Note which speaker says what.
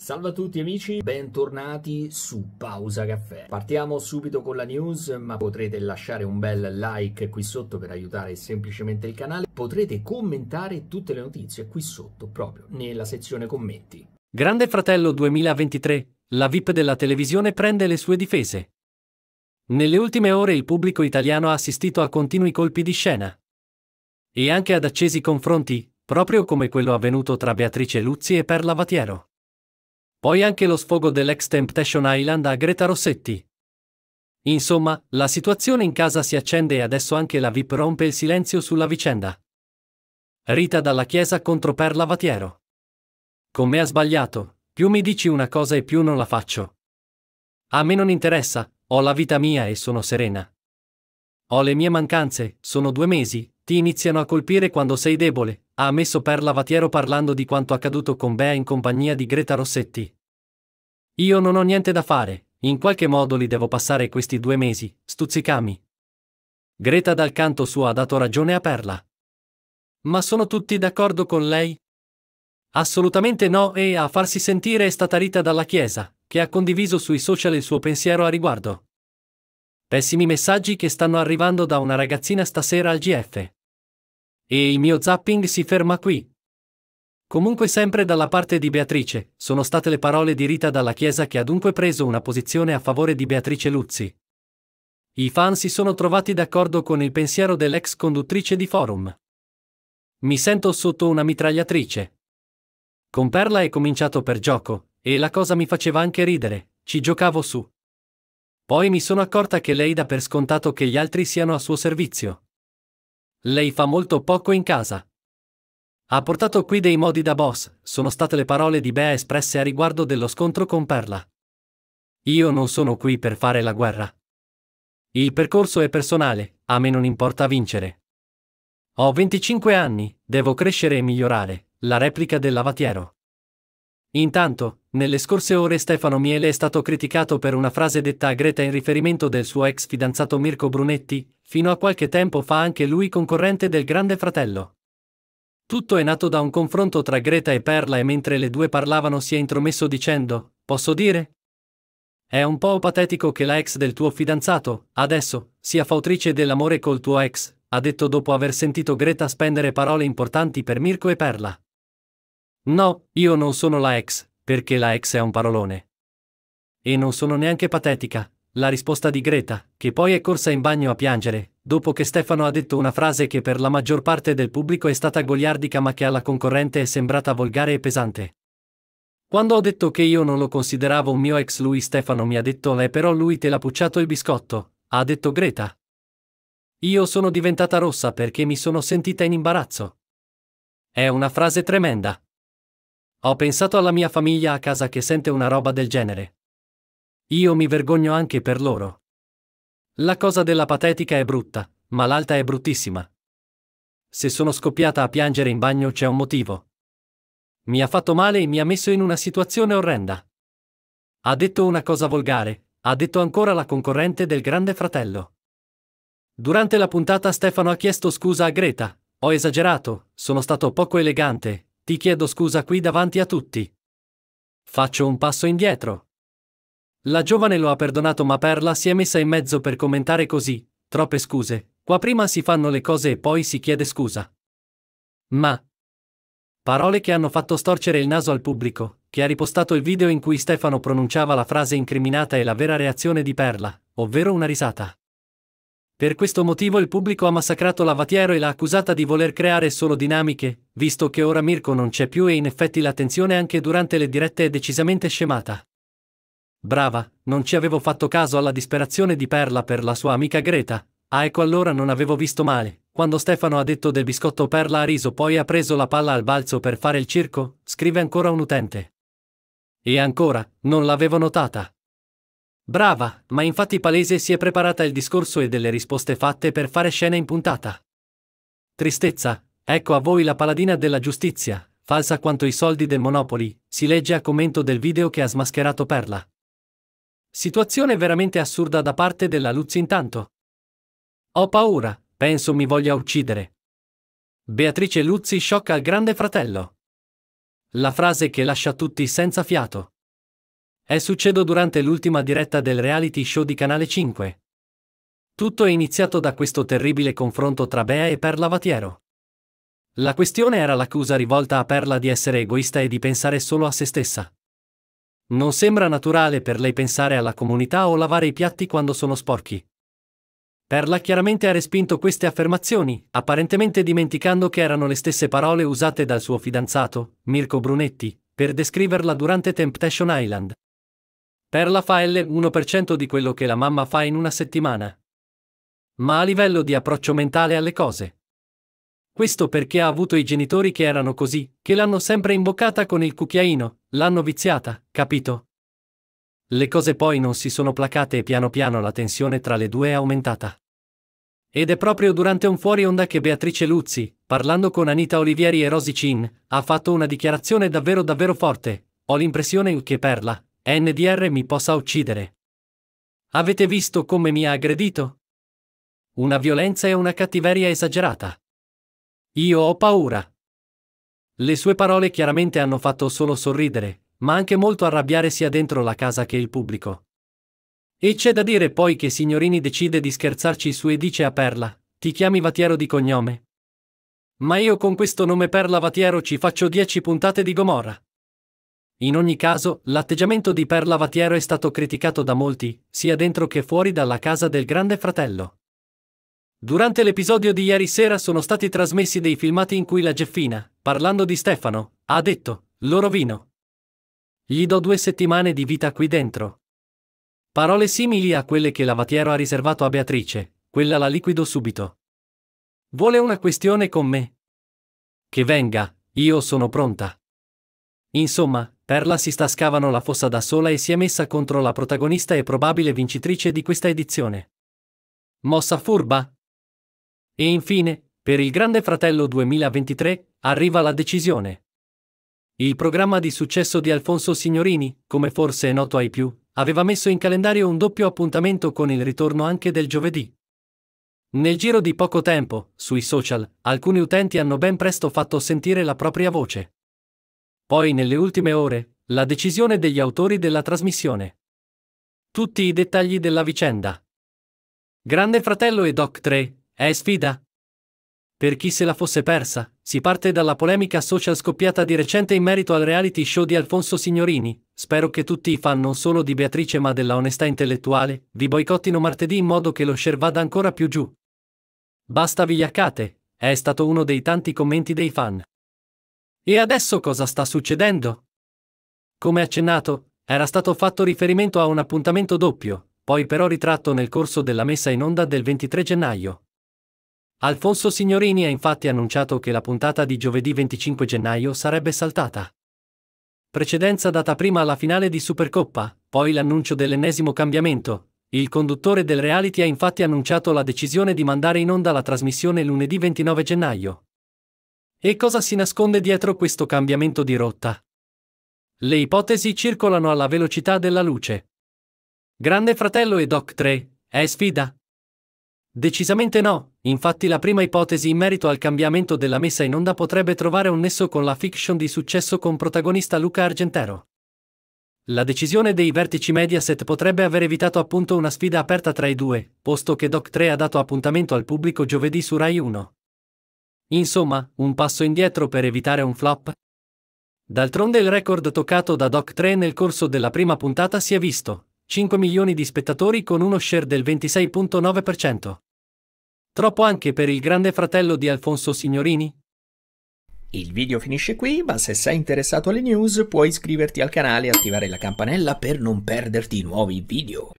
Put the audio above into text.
Speaker 1: Salve a tutti amici, bentornati su Pausa Caffè. Partiamo subito con la news, ma potrete lasciare un bel like qui sotto per aiutare semplicemente il canale. Potrete commentare tutte le notizie qui sotto, proprio nella sezione commenti. Grande Fratello 2023, la VIP della televisione prende le sue difese. Nelle ultime ore il pubblico italiano ha assistito a continui colpi di scena. E anche ad accesi confronti, proprio come quello avvenuto tra Beatrice Luzzi e Perla Vatiero. Poi anche lo sfogo dell'ex Temptation Island a Greta Rossetti. Insomma, la situazione in casa si accende e adesso anche la VIP rompe il silenzio sulla vicenda. Rita dalla Chiesa contro Perla Vatiero. Con me ha sbagliato, più mi dici una cosa e più non la faccio. A me non interessa, ho la vita mia e sono serena. Ho le mie mancanze, sono due mesi, ti iniziano a colpire quando sei debole, ha ammesso Perla Vatiero parlando di quanto accaduto con Bea in compagnia di Greta Rossetti. Io non ho niente da fare, in qualche modo li devo passare questi due mesi, stuzzicami. Greta dal canto suo ha dato ragione a Perla. Ma sono tutti d'accordo con lei? Assolutamente no e a farsi sentire è stata Rita dalla Chiesa, che ha condiviso sui social il suo pensiero a riguardo. Pessimi messaggi che stanno arrivando da una ragazzina stasera al GF. E il mio zapping si ferma qui. Comunque sempre dalla parte di Beatrice, sono state le parole di Rita dalla Chiesa che ha dunque preso una posizione a favore di Beatrice Luzzi. I fan si sono trovati d'accordo con il pensiero dell'ex conduttrice di forum. Mi sento sotto una mitragliatrice. Con Perla è cominciato per gioco, e la cosa mi faceva anche ridere, ci giocavo su. Poi mi sono accorta che lei dà per scontato che gli altri siano a suo servizio. Lei fa molto poco in casa. Ha portato qui dei modi da boss, sono state le parole di Bea espresse a riguardo dello scontro con Perla. Io non sono qui per fare la guerra. Il percorso è personale, a me non importa vincere. Ho 25 anni, devo crescere e migliorare, la replica del lavatiero. Intanto, nelle scorse ore Stefano Miele è stato criticato per una frase detta a Greta in riferimento del suo ex fidanzato Mirko Brunetti, fino a qualche tempo fa anche lui concorrente del Grande Fratello. Tutto è nato da un confronto tra Greta e Perla e mentre le due parlavano si è intromesso dicendo, posso dire? È un po' patetico che la ex del tuo fidanzato, adesso, sia fautrice dell'amore col tuo ex, ha detto dopo aver sentito Greta spendere parole importanti per Mirko e Perla. No, io non sono la ex, perché la ex è un parolone. E non sono neanche patetica, la risposta di Greta, che poi è corsa in bagno a piangere, dopo che Stefano ha detto una frase che per la maggior parte del pubblico è stata goliardica ma che alla concorrente è sembrata volgare e pesante. Quando ho detto che io non lo consideravo un mio ex lui Stefano mi ha detto eh però lui te l'ha pucciato il biscotto, ha detto Greta. Io sono diventata rossa perché mi sono sentita in imbarazzo. È una frase tremenda. Ho pensato alla mia famiglia a casa che sente una roba del genere. Io mi vergogno anche per loro. La cosa della patetica è brutta, ma l'alta è bruttissima. Se sono scoppiata a piangere in bagno c'è un motivo. Mi ha fatto male e mi ha messo in una situazione orrenda. Ha detto una cosa volgare, ha detto ancora la concorrente del Grande Fratello. Durante la puntata Stefano ha chiesto scusa a Greta, ho esagerato, sono stato poco elegante, ti chiedo scusa qui davanti a tutti. Faccio un passo indietro. La giovane lo ha perdonato ma Perla si è messa in mezzo per commentare così, troppe scuse, qua prima si fanno le cose e poi si chiede scusa. Ma... Parole che hanno fatto storcere il naso al pubblico, che ha ripostato il video in cui Stefano pronunciava la frase incriminata e la vera reazione di Perla, ovvero una risata. Per questo motivo il pubblico ha massacrato Lavatiero e l'ha accusata di voler creare solo dinamiche, visto che ora Mirko non c'è più e in effetti l'attenzione anche durante le dirette è decisamente scemata. Brava, non ci avevo fatto caso alla disperazione di Perla per la sua amica Greta. Ah ecco allora non avevo visto male. Quando Stefano ha detto del biscotto Perla ha riso poi ha preso la palla al balzo per fare il circo, scrive ancora un utente. E ancora, non l'avevo notata. Brava, ma infatti Palese si è preparata il discorso e delle risposte fatte per fare scena in puntata. Tristezza, ecco a voi la paladina della giustizia, falsa quanto i soldi del Monopoli, si legge a commento del video che ha smascherato Perla. Situazione veramente assurda da parte della Luzzi intanto. Ho paura, penso mi voglia uccidere. Beatrice Luzzi sciocca il grande fratello. La frase che lascia tutti senza fiato. È successo durante l'ultima diretta del reality show di Canale 5. Tutto è iniziato da questo terribile confronto tra Bea e Perla Vatiero. La questione era l'accusa rivolta a Perla di essere egoista e di pensare solo a se stessa. Non sembra naturale per lei pensare alla comunità o lavare i piatti quando sono sporchi. Perla chiaramente ha respinto queste affermazioni, apparentemente dimenticando che erano le stesse parole usate dal suo fidanzato, Mirko Brunetti, per descriverla durante Temptation Island. Perla fa L1% di quello che la mamma fa in una settimana. Ma a livello di approccio mentale alle cose. Questo perché ha avuto i genitori che erano così, che l'hanno sempre imboccata con il cucchiaino, l'hanno viziata, capito? Le cose poi non si sono placate e piano piano la tensione tra le due è aumentata. Ed è proprio durante un fuori onda che Beatrice Luzzi, parlando con Anita Olivieri e Rosy Cin, ha fatto una dichiarazione davvero davvero forte. Ho l'impressione che Perla, NDR mi possa uccidere. Avete visto come mi ha aggredito? Una violenza e una cattiveria esagerata. Io ho paura. Le sue parole chiaramente hanno fatto solo sorridere, ma anche molto arrabbiare sia dentro la casa che il pubblico. E c'è da dire poi che Signorini decide di scherzarci su e dice a Perla, ti chiami Vatiero di cognome? Ma io con questo nome Perla Vatiero ci faccio dieci puntate di Gomorra. In ogni caso, l'atteggiamento di Per Lavatiero è stato criticato da molti, sia dentro che fuori dalla casa del Grande Fratello. Durante l'episodio di ieri sera sono stati trasmessi dei filmati in cui la Geffina, parlando di Stefano, ha detto, lo rovino. Gli do due settimane di vita qui dentro. Parole simili a quelle che Lavatiero ha riservato a Beatrice, quella la liquido subito. Vuole una questione con me? Che venga, io sono pronta. Insomma, Perla si sta scavando la fossa da sola e si è messa contro la protagonista e probabile vincitrice di questa edizione. Mossa furba? E infine, per il Grande Fratello 2023, arriva la decisione. Il programma di successo di Alfonso Signorini, come forse è noto ai più, aveva messo in calendario un doppio appuntamento con il ritorno anche del giovedì. Nel giro di poco tempo, sui social, alcuni utenti hanno ben presto fatto sentire la propria voce. Poi nelle ultime ore, la decisione degli autori della trasmissione. Tutti i dettagli della vicenda. Grande Fratello e Doc 3, è sfida? Per chi se la fosse persa, si parte dalla polemica social scoppiata di recente in merito al reality show di Alfonso Signorini. Spero che tutti i fan non solo di Beatrice ma della onestà intellettuale vi boicottino martedì in modo che lo share vada ancora più giù. Basta vigliaccate, è stato uno dei tanti commenti dei fan. E adesso cosa sta succedendo? Come accennato, era stato fatto riferimento a un appuntamento doppio, poi però ritratto nel corso della messa in onda del 23 gennaio. Alfonso Signorini ha infatti annunciato che la puntata di giovedì 25 gennaio sarebbe saltata. Precedenza data prima alla finale di Supercoppa, poi l'annuncio dell'ennesimo cambiamento. Il conduttore del reality ha infatti annunciato la decisione di mandare in onda la trasmissione lunedì 29 gennaio. E cosa si nasconde dietro questo cambiamento di rotta? Le ipotesi circolano alla velocità della luce. Grande Fratello e Doc 3, è sfida? Decisamente no, infatti la prima ipotesi in merito al cambiamento della messa in onda potrebbe trovare un nesso con la fiction di successo con protagonista Luca Argentero. La decisione dei vertici Mediaset potrebbe aver evitato appunto una sfida aperta tra i due, posto che Doc 3 ha dato appuntamento al pubblico giovedì su Rai 1. Insomma, un passo indietro per evitare un flop? D'altronde il record toccato da Doc 3 nel corso della prima puntata si è visto, 5 milioni di spettatori con uno share del 26.9%. Troppo anche per il grande fratello di Alfonso Signorini? Il video finisce qui, ma se sei interessato alle news puoi iscriverti al canale e attivare la campanella per non perderti nuovi video.